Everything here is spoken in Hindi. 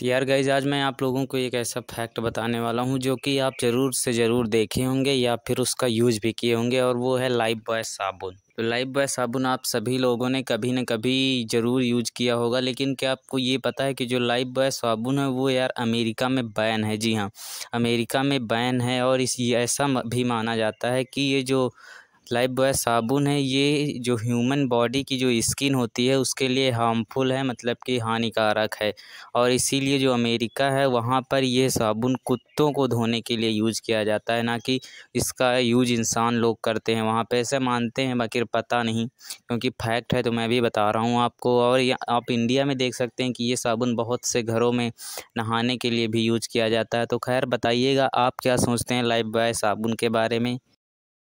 तो यार गाइज आज मैं आप लोगों को एक ऐसा फैक्ट बताने वाला हूँ जो कि आप ज़रूर से ज़रूर देखे होंगे या फिर उसका यूज भी किए होंगे और वो है लाइफ बॉय साबुन तो लाइफ बॉय साबुन आप सभी लोगों ने कभी ना कभी ज़रूर यूज किया होगा लेकिन क्या आपको ये पता है कि जो लाइफ बॉय साबुन है वो यार अमेरिका में बैन है जी हाँ अमेरिका में बैन है और इस ऐसा भी माना जाता है कि ये जो लाइफ बॉय साबुन है ये जो ह्यूमन बॉडी की जो स्किन होती है उसके लिए हार्मफुल है मतलब कि हानिकारक है और इसीलिए जो अमेरिका है वहाँ पर यह साबुन कुत्तों को धोने के लिए यूज़ किया जाता है ना कि इसका यूज इंसान लोग करते हैं वहाँ पे ऐसे मानते हैं बाकी पता नहीं क्योंकि फैक्ट है तो मैं भी बता रहा हूँ आपको और आप इंडिया में देख सकते हैं कि ये साबुन बहुत से घरों में नहाने के लिए भी यूज किया जाता है तो खैर बताइएगा आप क्या सोचते हैं लाइफ बॉय साबुन के बारे में